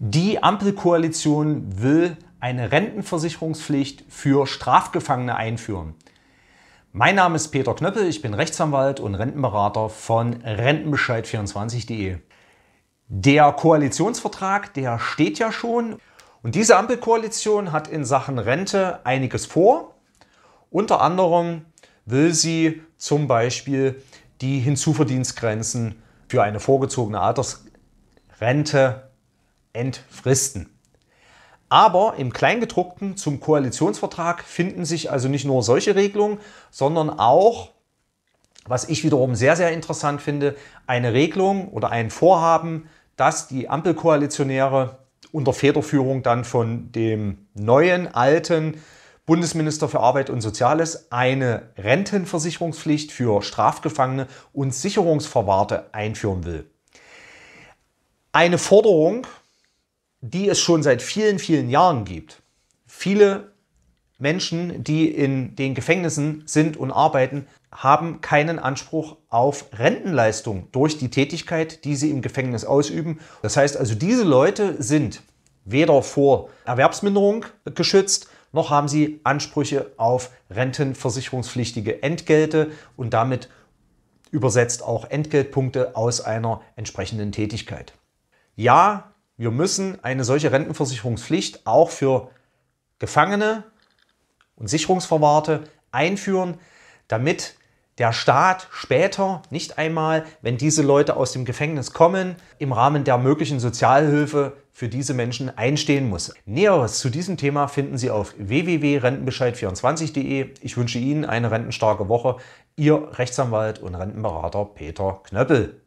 Die Ampelkoalition will eine Rentenversicherungspflicht für Strafgefangene einführen. Mein Name ist Peter Knöppel, ich bin Rechtsanwalt und Rentenberater von Rentenbescheid24.de. Der Koalitionsvertrag, der steht ja schon und diese Ampelkoalition hat in Sachen Rente einiges vor. Unter anderem will sie zum Beispiel die Hinzuverdienstgrenzen für eine vorgezogene Altersrente entfristen. Aber im Kleingedruckten zum Koalitionsvertrag finden sich also nicht nur solche Regelungen, sondern auch, was ich wiederum sehr, sehr interessant finde, eine Regelung oder ein Vorhaben, dass die Ampelkoalitionäre unter Federführung dann von dem neuen, alten Bundesminister für Arbeit und Soziales eine Rentenversicherungspflicht für Strafgefangene und Sicherungsverwahrte einführen will. Eine Forderung, die es schon seit vielen, vielen Jahren gibt. Viele Menschen, die in den Gefängnissen sind und arbeiten, haben keinen Anspruch auf Rentenleistung durch die Tätigkeit, die sie im Gefängnis ausüben. Das heißt also, diese Leute sind weder vor Erwerbsminderung geschützt, noch haben sie Ansprüche auf rentenversicherungspflichtige Entgelte und damit übersetzt auch Entgeltpunkte aus einer entsprechenden Tätigkeit. Ja, wir müssen eine solche Rentenversicherungspflicht auch für Gefangene und Sicherungsverwahrte einführen, damit der Staat später nicht einmal, wenn diese Leute aus dem Gefängnis kommen, im Rahmen der möglichen Sozialhilfe für diese Menschen einstehen muss. Näheres zu diesem Thema finden Sie auf www.rentenbescheid24.de. Ich wünsche Ihnen eine rentenstarke Woche. Ihr Rechtsanwalt und Rentenberater Peter Knöppel.